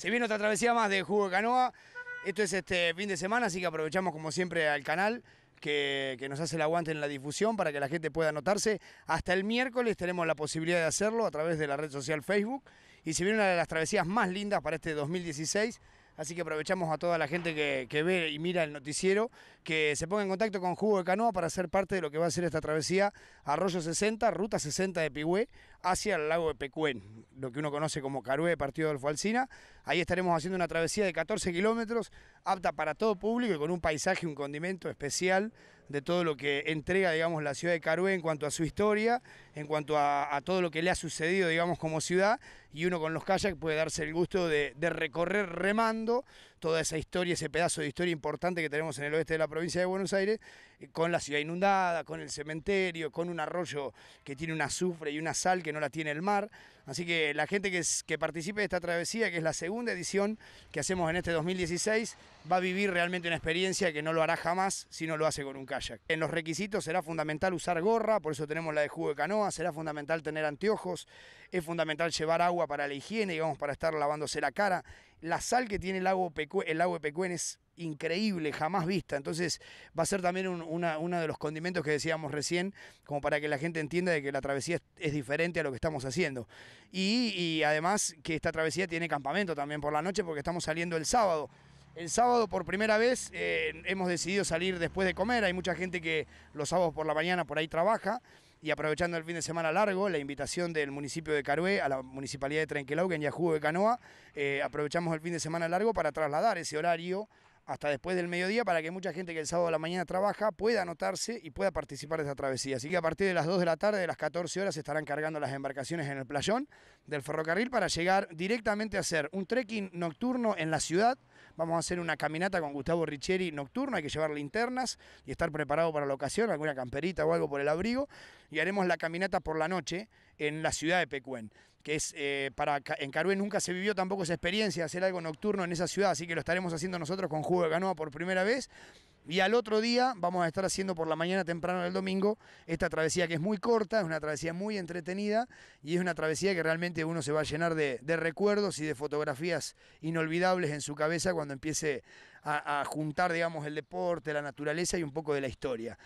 Se viene otra travesía más de Jugo de Canoa. Esto es este fin de semana, así que aprovechamos como siempre al canal que, nos hace el aguante en la difusión para que la gente pueda anotarse. Hasta el miércoles tenemos la posibilidad de hacerlo a través de la red social Facebook. Y se viene una de las travesías más lindas para este 2016. Así que aprovechamos a toda la gente que, ve y mira el noticiero, que se ponga en contacto con Jugo de Canoa para ser parte de lo que va a ser esta travesía Arroyo 60, Ruta 60 de Pigüé, hacia el lago de Pecuén, lo que uno conoce como Carué, partido de Alfalsina. Ahí estaremos haciendo una travesía de 14 kilómetros, apta para todo público y con un paisaje, un condimento especial de todo lo que entrega, digamos, la ciudad de Carué en cuanto a su historia, en cuanto a, todo lo que le ha sucedido, digamos, como ciudad. Y uno con los kayak puede darse el gusto de, recorrer remando toda esa historia, ese pedazo de historia importante que tenemos en el oeste de la provincia de Buenos Aires, eh, con la ciudad inundada, con el cementerio, con un arroyo que tiene un azufre y una sal que no la tiene el mar. Así que la gente que, que participe de esta travesía, que es la segunda, segunda edición que hacemos en este 2016 va a vivir realmente una experiencia que no lo hará jamás si no lo hace con un kayak. En los requisitos será fundamental usar gorra, por eso tenemos la de jugo de canoa, será fundamental tener anteojos, es fundamental llevar agua para la higiene, digamos, para estar lavándose la cara. La sal que tiene el agua el de Pecuen es increíble, jamás vista. Entonces va a ser también uno de los condimentos que decíamos recién, como para que la gente entienda de que la travesía es, diferente a lo que estamos haciendo. Y, además que esta travesía tiene campamento también por la noche porque estamos saliendo el sábado. El sábado por primera vez eh, hemos decidido salir después de comer. Hay mucha gente que los sábados por la mañana por ahí trabaja. Y aprovechando el fin de semana largo, la invitación del municipio de Carué a la municipalidad de Trenquilau, ...que en Yajú de Canoa, eh, aprovechamos el fin de semana largo para trasladar ese horario hasta después del mediodía para que mucha gente que el sábado de la mañana trabaja pueda anotarse y pueda participar de esta travesía. Así que a partir de las 2 de la tarde, de las 14 horas, se estarán cargando las embarcaciones en el playón del ferrocarril para llegar directamente a hacer un trekking nocturno en la ciudad. Vamos a hacer una caminata con Gustavo Richeri nocturno, hay que llevar linternas y estar preparado para la ocasión, alguna camperita o algo por el abrigo. Y haremos la caminata por la noche en la ciudad de Pecuén que es eh, para en Carué nunca se vivió tampoco esa experiencia de hacer algo nocturno en esa ciudad, así que lo estaremos haciendo nosotros con Jugo de Canoa por primera vez. Y al otro día vamos a estar haciendo por la mañana temprano del domingo esta travesía que es muy corta, es una travesía muy entretenida y es una travesía que realmente uno se va a llenar de, recuerdos y de fotografías inolvidables en su cabeza cuando empiece a, a, juntar, digamos, el deporte, la naturaleza y un poco de la historia.